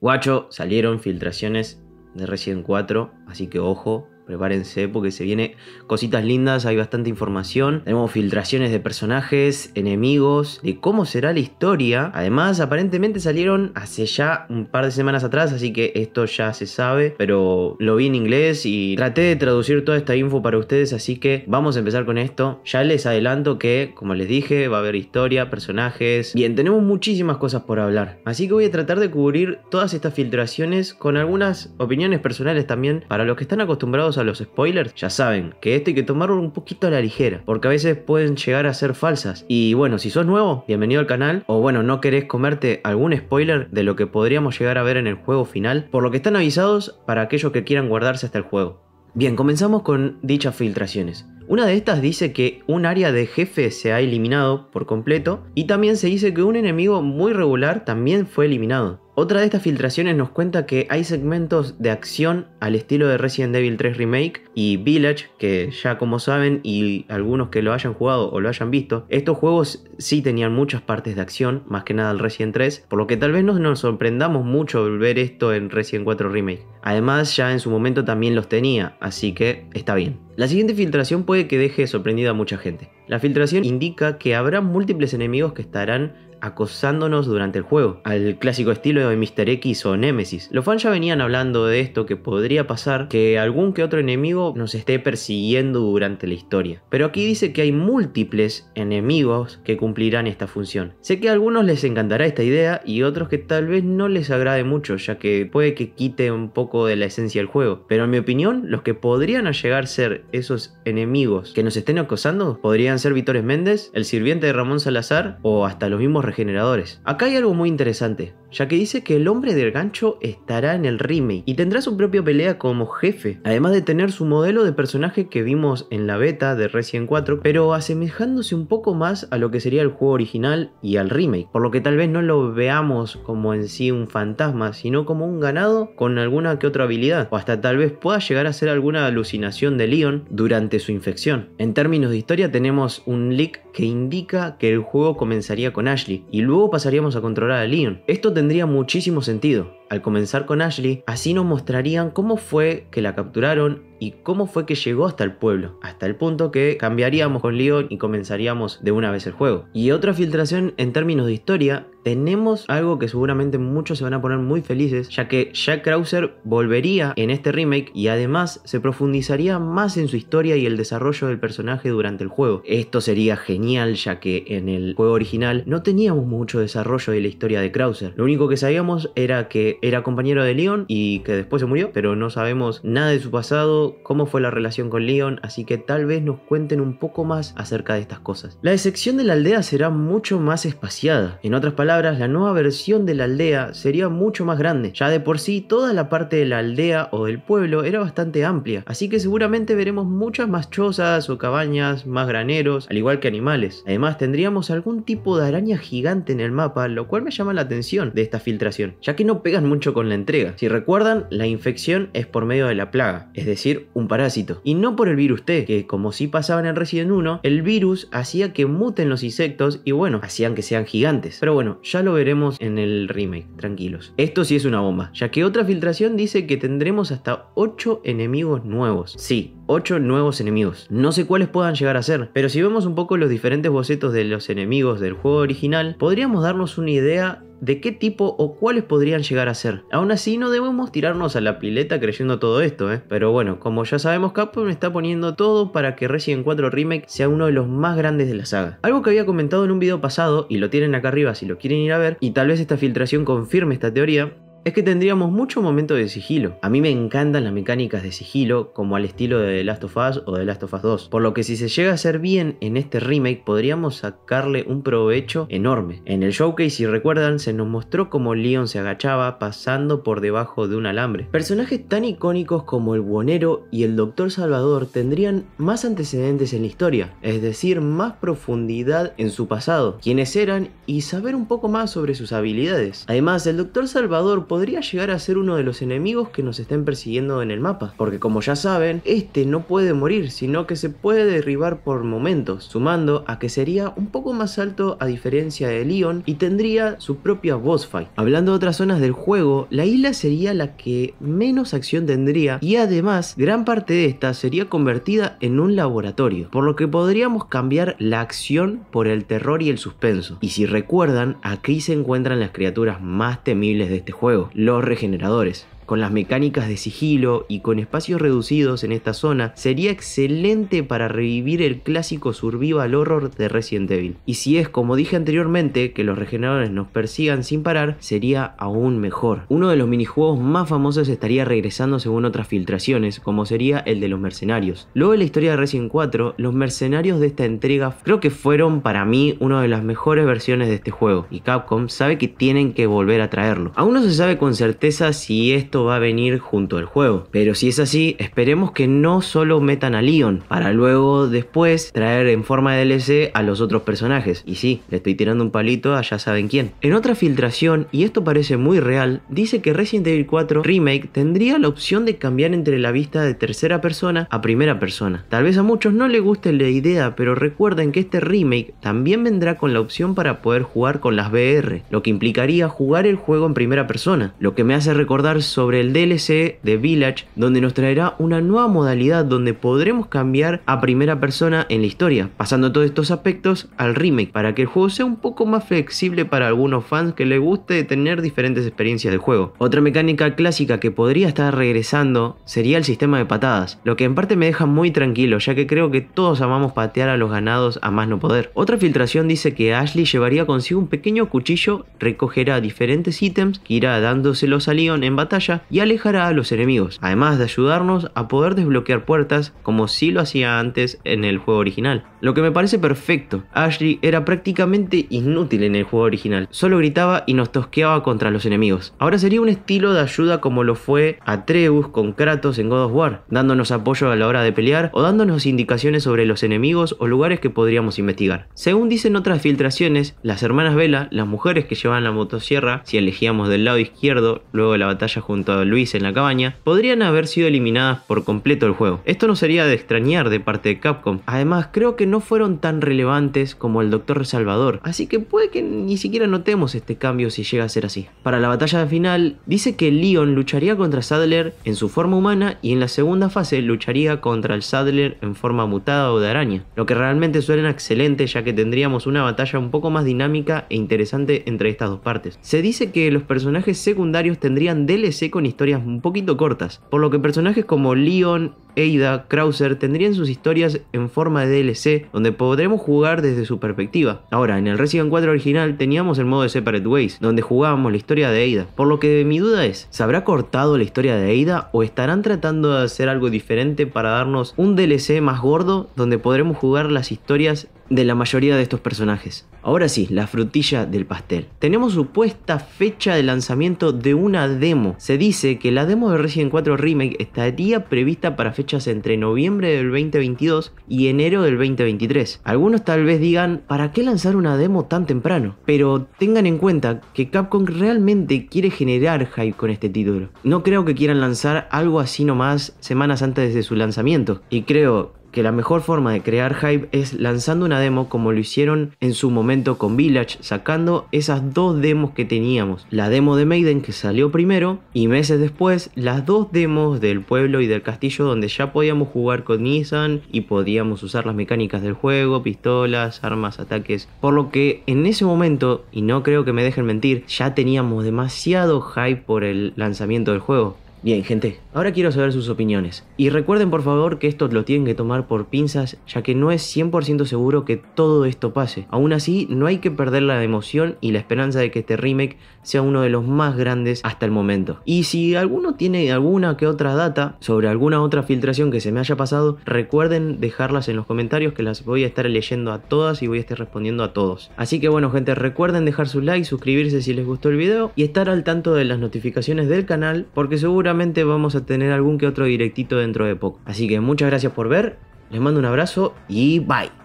Guacho, salieron filtraciones de Resident 4, así que ojo, prepárense porque se viene cositas lindas, hay bastante información. Tenemos filtraciones de personajes, enemigos, de cómo será la historia. Además, aparentemente salieron hace ya un par de semanas atrás, así que esto ya se sabe, pero lo vi en inglés y traté de traducir toda esta info para ustedes, así que vamos a empezar con esto. Ya les adelanto que, como les dije, va a haber historia, personajes. Bien, tenemos muchísimas cosas por hablar, así que voy a tratar de cubrir todas estas filtraciones con algunas opiniones personales también para los que están acostumbrados a los spoilers, ya saben que esto hay que tomarlo un poquito a la ligera, porque a veces pueden llegar a ser falsas. Y bueno, si sos nuevo, bienvenido al canal, o bueno, no querés comerte algún spoiler de lo que podríamos llegar a ver en el juego final, por lo que están avisados para aquellos que quieran guardarse hasta el juego. Bien, comenzamos con dichas filtraciones. Una de estas dice que un área de jefe se ha eliminado por completo y también se dice que un enemigo muy regular también fue eliminado. Otra de estas filtraciones nos cuenta que hay segmentos de acción al estilo de Resident Evil 3 Remake y Village, que ya como saben y algunos que lo hayan jugado o lo hayan visto, estos juegos sí tenían muchas partes de acción, más que nada el Resident 3, por lo que tal vez no nos sorprendamos mucho ver esto en Resident 4 Remake. Además ya en su momento también los tenía, así que está bien. La siguiente filtración puede que deje sorprendida a mucha gente. La filtración indica que habrá múltiples enemigos que estarán acosándonos durante el juego, al clásico estilo de Mr. X o Nemesis. Los fans ya venían hablando de esto que podría pasar que algún que otro enemigo nos esté persiguiendo durante la historia. Pero aquí dice que hay múltiples enemigos que cumplirán esta función. Sé que a algunos les encantará esta idea y otros que tal vez no les agrade mucho, ya que puede que quite un poco de la esencia del juego. Pero en mi opinión, los que podrían llegar a ser esos enemigos que nos estén acosando podrían ser Vitores Méndez, el sirviente de Ramón Salazar o hasta los mismos generadores Acá hay algo muy interesante, ya que dice que el hombre del gancho estará en el remake y tendrá su propia pelea como jefe, además de tener su modelo de personaje que vimos en la beta de Resident 4, pero asemejándose un poco más a lo que sería el juego original y al remake, por lo que tal vez no lo veamos como en sí un fantasma, sino como un ganado con alguna que otra habilidad, o hasta tal vez pueda llegar a ser alguna alucinación de Leon durante su infección. En términos de historia tenemos un leak que indica que el juego comenzaría con Ashley, y luego pasaríamos a controlar a Leon, Esto tendría muchísimo sentido, al comenzar con Ashley, así nos mostrarían cómo fue que la capturaron y cómo fue que llegó hasta el pueblo, hasta el punto que cambiaríamos con Leon y comenzaríamos de una vez el juego. Y otra filtración en términos de historia, tenemos algo que seguramente muchos se van a poner muy felices, ya que Jack Krauser volvería en este remake y además se profundizaría más en su historia y el desarrollo del personaje durante el juego. Esto sería genial, ya que en el juego original no teníamos mucho desarrollo de la historia de Krauser. Lo único que sabíamos era que era compañero de Leon y que después se murió, pero no sabemos nada de su pasado, cómo fue la relación con Leon, así que tal vez nos cuenten un poco más acerca de estas cosas. La sección de la aldea será mucho más espaciada. En otras palabras, la nueva versión de la aldea sería mucho más grande. Ya de por sí, toda la parte de la aldea o del pueblo era bastante amplia, así que seguramente veremos muchas más chozas o cabañas, más graneros, al igual que animales. Además, tendríamos algún tipo de araña gigante en el mapa, lo cual me llama la atención de esta filtración, ya que no pegan mucho con la entrega. Si recuerdan, la infección es por medio de la plaga, es decir, un parásito, y no por el virus T, que como si pasaban en el Resident 1, el virus hacía que muten los insectos y bueno, hacían que sean gigantes. Pero bueno, ya lo veremos en el remake, tranquilos. Esto sí es una bomba, ya que otra filtración dice que tendremos hasta 8 enemigos nuevos. Sí, 8 nuevos enemigos. No sé cuáles puedan llegar a ser, pero si vemos un poco los diferentes bocetos de los enemigos del juego original, podríamos darnos una idea de qué tipo o cuáles podrían llegar a ser. Aún así, no debemos tirarnos a la pileta creyendo todo esto, ¿eh? Pero bueno, como ya sabemos, Capcom está poniendo todo para que Resident 4 Remake sea uno de los más grandes de la saga. Algo que había comentado en un video pasado, y lo tienen acá arriba si lo quieren ir a ver, y tal vez esta filtración confirme esta teoría, es que tendríamos mucho momento de sigilo. A mí me encantan las mecánicas de sigilo, como al estilo de The Last of Us o The Last of Us 2, por lo que si se llega a hacer bien en este remake podríamos sacarle un provecho enorme. En el showcase, si recuerdan, se nos mostró cómo Leon se agachaba pasando por debajo de un alambre. Personajes tan icónicos como el buonero y el doctor Salvador tendrían más antecedentes en la historia, es decir, más profundidad en su pasado, quiénes eran y saber un poco más sobre sus habilidades. Además, el doctor Salvador podría llegar a ser uno de los enemigos que nos estén persiguiendo en el mapa, porque como ya saben, este no puede morir, sino que se puede derribar por momentos, sumando a que sería un poco más alto a diferencia de Leon y tendría su propia boss fight. Hablando de otras zonas del juego, la isla sería la que menos acción tendría y además gran parte de esta sería convertida en un laboratorio, por lo que podríamos cambiar la acción por el terror y el suspenso. Y si recuerdan, aquí se encuentran las criaturas más temibles de este juego los regeneradores con las mecánicas de sigilo y con espacios reducidos en esta zona, sería excelente para revivir el clásico survival horror de Resident Evil. Y si es como dije anteriormente, que los regeneradores nos persigan sin parar, sería aún mejor. Uno de los minijuegos más famosos estaría regresando según otras filtraciones, como sería el de los mercenarios. Luego de la historia de Resident 4, los mercenarios de esta entrega creo que fueron para mí una de las mejores versiones de este juego, y Capcom sabe que tienen que volver a traerlo. Aún no se sabe con certeza si esto va a venir junto al juego. Pero si es así, esperemos que no solo metan a Leon, para luego después traer en forma de DLC a los otros personajes. Y sí, le estoy tirando un palito a ya saben quién. En otra filtración, y esto parece muy real, dice que Resident Evil 4 Remake tendría la opción de cambiar entre la vista de tercera persona a primera persona. Tal vez a muchos no les guste la idea, pero recuerden que este remake también vendrá con la opción para poder jugar con las VR, lo que implicaría jugar el juego en primera persona, lo que me hace recordar sobre sobre el DLC de Village, donde nos traerá una nueva modalidad donde podremos cambiar a primera persona en la historia, pasando todos estos aspectos al remake, para que el juego sea un poco más flexible para algunos fans que les guste tener diferentes experiencias de juego. Otra mecánica clásica que podría estar regresando sería el sistema de patadas, lo que en parte me deja muy tranquilo, ya que creo que todos amamos patear a los ganados a más no poder. Otra filtración dice que Ashley llevaría consigo un pequeño cuchillo, recogerá diferentes ítems que irá dándoselos a Leon en batalla y alejará a los enemigos, además de ayudarnos a poder desbloquear puertas como si lo hacía antes en el juego original. Lo que me parece perfecto, Ashley era prácticamente inútil en el juego original, solo gritaba y nos tosqueaba contra los enemigos. Ahora sería un estilo de ayuda como lo fue Atreus con Kratos en God of War, dándonos apoyo a la hora de pelear o dándonos indicaciones sobre los enemigos o lugares que podríamos investigar. Según dicen otras filtraciones, las hermanas Vela, las mujeres que llevaban la motosierra, si elegíamos del lado izquierdo luego de la batalla junto a Luis en la cabaña, podrían haber sido eliminadas por completo el juego. Esto no sería de extrañar de parte de Capcom. Además, creo que no fueron tan relevantes como el Doctor Salvador, así que puede que ni siquiera notemos este cambio si llega a ser así. Para la batalla final, dice que Leon lucharía contra Sadler en su forma humana y en la segunda fase lucharía contra el Sadler en forma mutada o de araña, lo que realmente suena excelente ya que tendríamos una batalla un poco más dinámica e interesante entre estas dos partes. Se dice que los personajes secundarios tendrían DLC con en historias un poquito cortas, por lo que personajes como Leon, Ada, Krauser tendrían sus historias en forma de DLC donde podremos jugar desde su perspectiva. Ahora, en el Resident 4 original teníamos el modo de Separate Ways, donde jugábamos la historia de Ada, por lo que mi duda es, ¿se habrá cortado la historia de Ada o estarán tratando de hacer algo diferente para darnos un DLC más gordo donde podremos jugar las historias de la mayoría de estos personajes. Ahora sí, la frutilla del pastel. Tenemos supuesta fecha de lanzamiento de una demo. Se dice que la demo de Resident 4 Remake estaría prevista para fechas entre noviembre del 2022 y enero del 2023. Algunos tal vez digan, ¿para qué lanzar una demo tan temprano? Pero tengan en cuenta que Capcom realmente quiere generar hype con este título. No creo que quieran lanzar algo así nomás semanas antes de su lanzamiento. Y creo que la mejor forma de crear hype es lanzando una demo como lo hicieron en su momento con Village, sacando esas dos demos que teníamos. La demo de Maiden que salió primero y meses después las dos demos del pueblo y del castillo donde ya podíamos jugar con Nissan y podíamos usar las mecánicas del juego, pistolas, armas, ataques. Por lo que en ese momento, y no creo que me dejen mentir, ya teníamos demasiado hype por el lanzamiento del juego. Bien, gente, Ahora quiero saber sus opiniones. Y recuerden por favor que esto lo tienen que tomar por pinzas, ya que no es 100% seguro que todo esto pase. Aún así, no hay que perder la emoción y la esperanza de que este remake sea uno de los más grandes hasta el momento. Y si alguno tiene alguna que otra data sobre alguna otra filtración que se me haya pasado, recuerden dejarlas en los comentarios que las voy a estar leyendo a todas y voy a estar respondiendo a todos. Así que bueno gente, recuerden dejar su like, suscribirse si les gustó el video y estar al tanto de las notificaciones del canal porque seguramente vamos a tener algún que otro directito dentro de poco. Así que muchas gracias por ver, les mando un abrazo y bye.